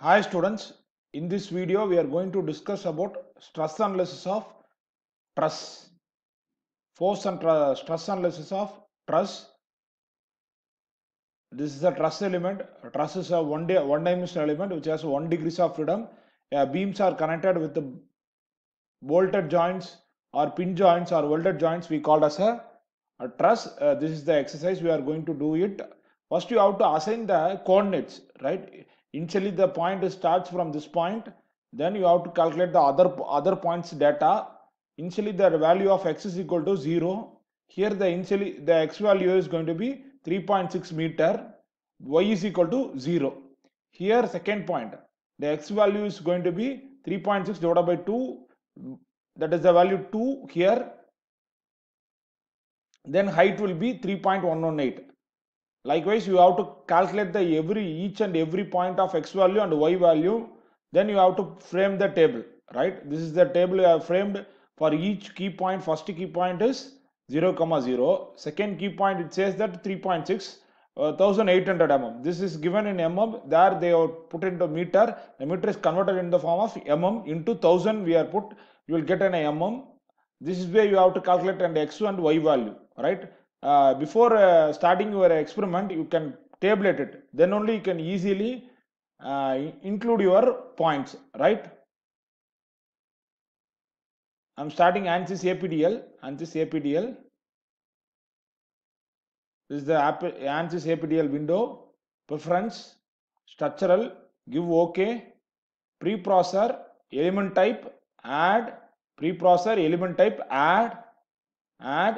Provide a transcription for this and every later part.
Hi students, in this video we are going to discuss about stress analysis of truss, force and stress analysis of truss. This is a truss element, truss is a one, day, one dimensional element which has 1 degrees of freedom. beams are connected with the bolted joints or pin joints or welded joints we called as a, a truss. Uh, this is the exercise we are going to do it. First you have to assign the coordinates, right? initially the point starts from this point then you have to calculate the other other points data initially the value of x is equal to 0 here the initially the x value is going to be 3.6 meter y is equal to 0 here second point the x value is going to be 3.6 divided by 2 that is the value 2 here then height will be 3.118 Likewise, you have to calculate the every each and every point of x value and y value. Then you have to frame the table, right? This is the table I have framed for each key point. First key point is 0, comma 0. Second key point it says that 3.6. Uh, 1800 mm. This is given in mm. There they are put into meter. The meter is converted in the form of mm into 1000. We are put. You will get an mm. This is where you have to calculate and x and y value, right? uh, before uh, starting your experiment you can tabulate it then only you can easily uh, include your points right i'm starting ansys apdl ansys apdl this is the ansys apdl window preference structural give ok preprocessor element type add preprocessor element type add add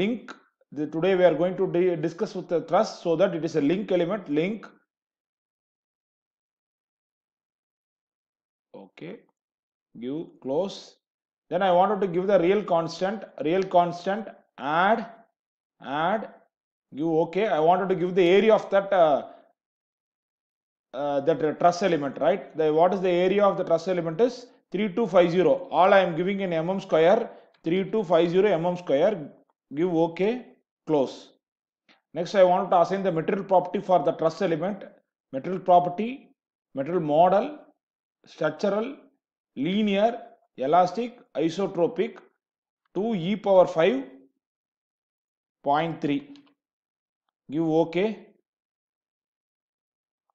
link the, today we are going to discuss with the thrust so that it is a link element link okay give close then i wanted to give the real constant real constant add add give okay i wanted to give the area of that uh, uh, that uh, truss element right the, what is the area of the truss element is 3250 all i am giving in mm square 3250 mm square give okay close. Next, I want to assign the material property for the truss element, material property, material model, structural, linear, elastic, isotropic to e power 5 0.3. Give OK.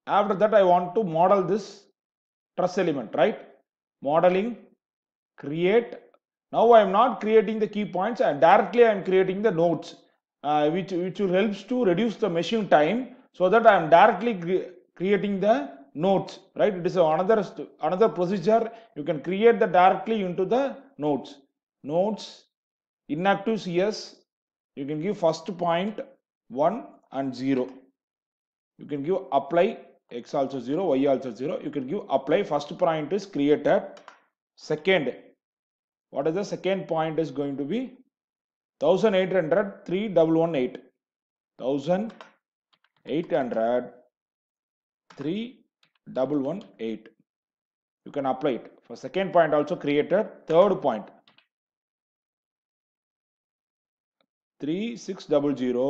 After that, I want to model this truss element, right? Modeling, create. Now, I am not creating the key points. I directly I am creating the nodes uh, which, which will helps to reduce the machine time so that I am directly cre creating the nodes, right? It is another, another procedure. You can create the directly into the nodes. Nodes, inactive CS, you can give first point 1 and 0. You can give apply x also 0, y also 0. You can give apply first point is created. Second, what is the second point is going to be 1800 3118 1800 3118 you can apply it for second point also created third point 3600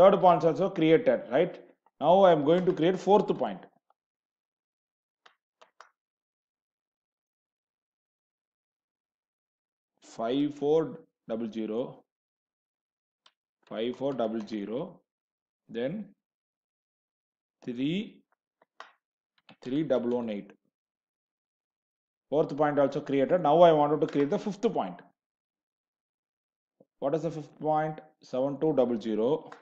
third point also created right now i am going to create fourth point five four double zero five four double zero then three three double one eight. Fourth point also created now i wanted to create the fifth point what is the fifth point 7200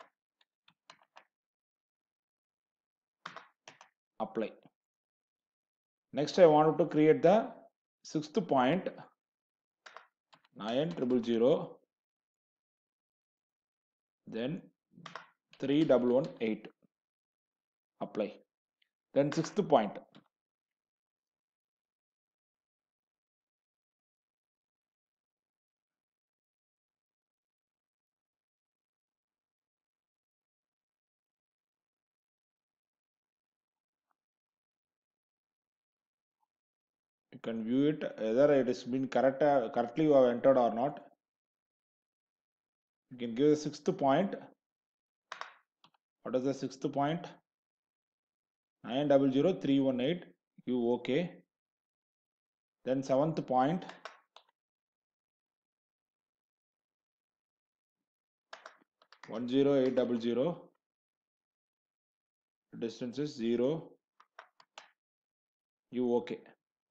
apply next i wanted to create the sixth point nine triple zero then three double one eight apply then sixth point you can view it whether it is been correct uh, correctly you have entered or not you can give the sixth point what is the sixth point 900318 you okay then seventh point one zero eight double zero distance is zero you okay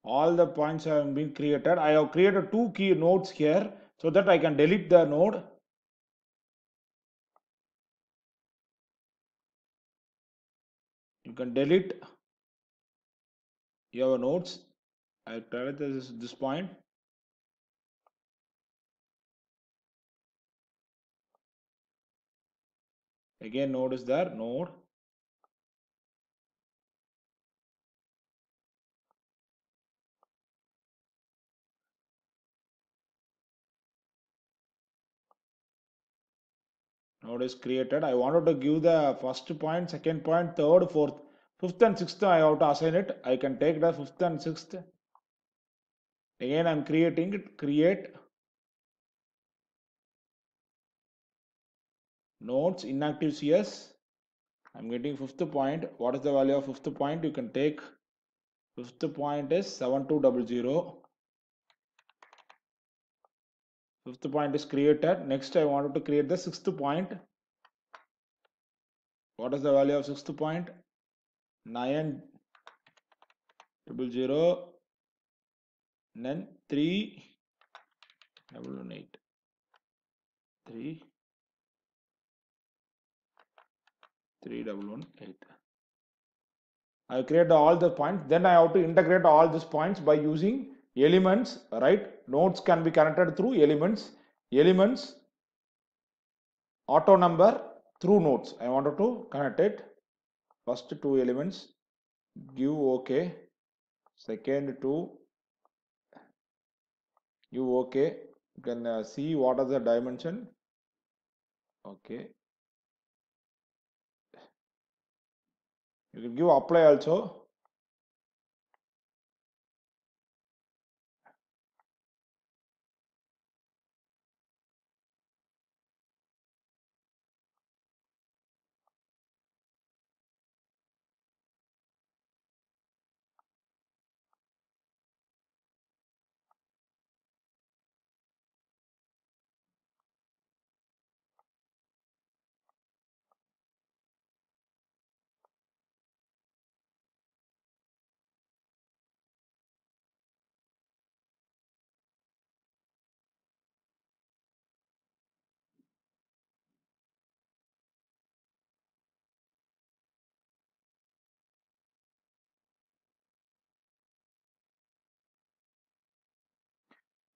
all the points have been created i have created two key nodes here so that i can delete the node you can delete your nodes i private this this point again node is there node node is created i wanted to give the first point second point third fourth fifth and sixth i have to assign it i can take the fifth and sixth again i'm creating it create nodes inactive cs i'm getting fifth point what is the value of fifth point you can take fifth point is 7200 fifth point is created next i wanted to create the sixth point what is the value of sixth point 9 double zero and then 3 3 double one eight I create all the points then I have to integrate all these points by using elements, right? Nodes can be connected through elements, elements, auto number through nodes. I wanted to connect it. First two elements, give OK. Second two, give OK. You can uh, see what is the dimension. Okay. You can give apply also.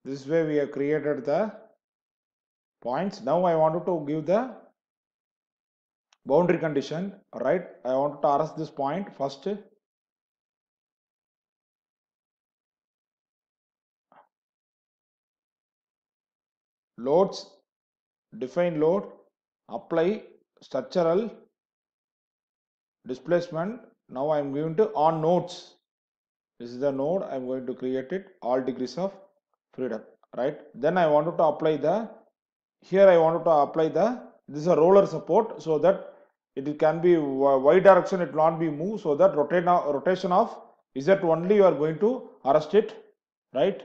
this way we have created the points now i wanted to give the boundary condition right i want to arrest this point first loads define load apply structural displacement now i am going to on nodes this is the node i am going to create it all degrees of freedom right then i wanted to apply the here i wanted to apply the this is a roller support so that it can be y direction it will not be moved so that rotation of z only you are going to arrest it right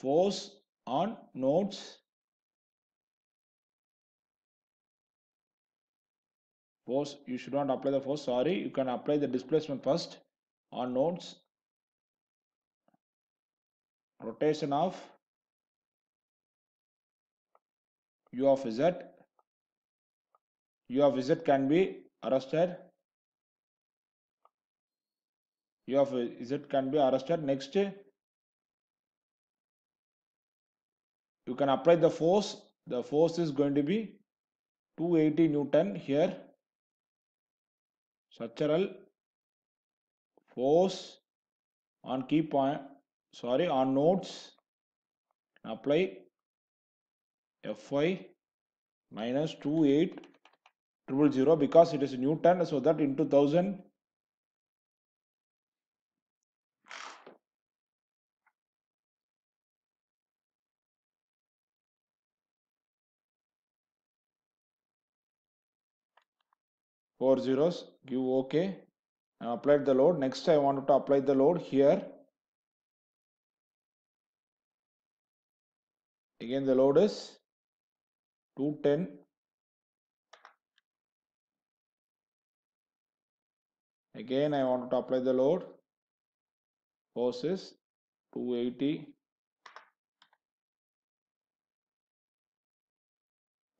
force on nodes force you should not apply the force sorry you can apply the displacement first on nodes rotation of u of z u of z can be arrested u of z can be arrested next you can apply the force the force is going to be 280 newton here structural force on key point sorry on nodes apply Fi minus 28000 because it is Newton so that into 1000 four zeros give ok and apply the load next I want to apply the load here Again, the load is 210. Again, I want to apply the load. Force is 280.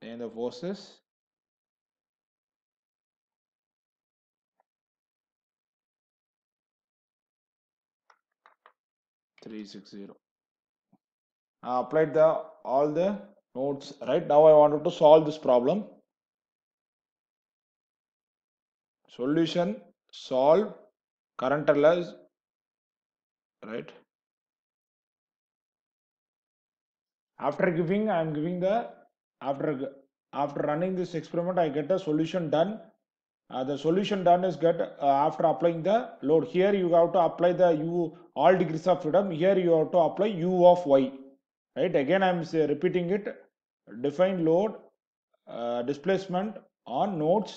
And the force is 360 I applied the all the nodes right now I wanted to solve this problem solution solve current allows right after giving I am giving the after after running this experiment I get a solution done uh, the solution done is get uh, after applying the load here you have to apply the u all degrees of freedom here you have to apply u of y right again i'm repeating it define load uh, displacement on nodes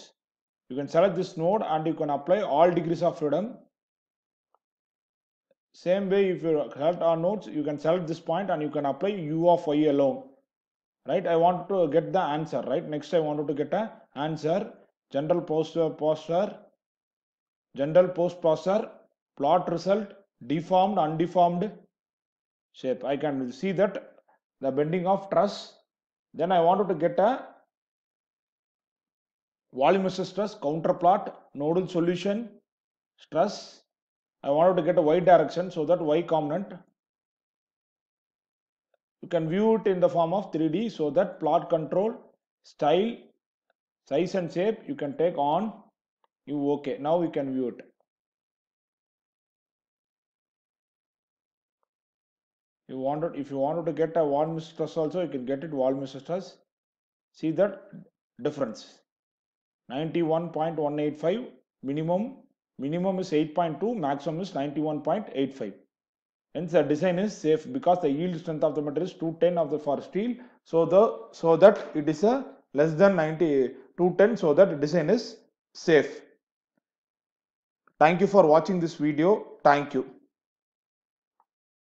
you can select this node and you can apply all degrees of freedom same way if you select our nodes you can select this point and you can apply u of y alone right i want to get the answer right next i wanted to get a answer general post uh, processor general post processor plot result deformed undeformed shape. I can see that the bending of truss. Then I wanted to get a volumetric stress counterplot nodal solution stress. I wanted to get a y direction so that y component. You can view it in the form of 3D so that plot control, style, size and shape you can take on you okay now we can view it you wanted if you wanted to get a wall measure stress also you can get it wall measure stress see that difference 91.185 minimum minimum is 8.2 maximum is 91.85 hence the design is safe because the yield strength of the material is 210 of the for steel so the so that it is a less than 90 210 so that design is safe thank you for watching this video thank you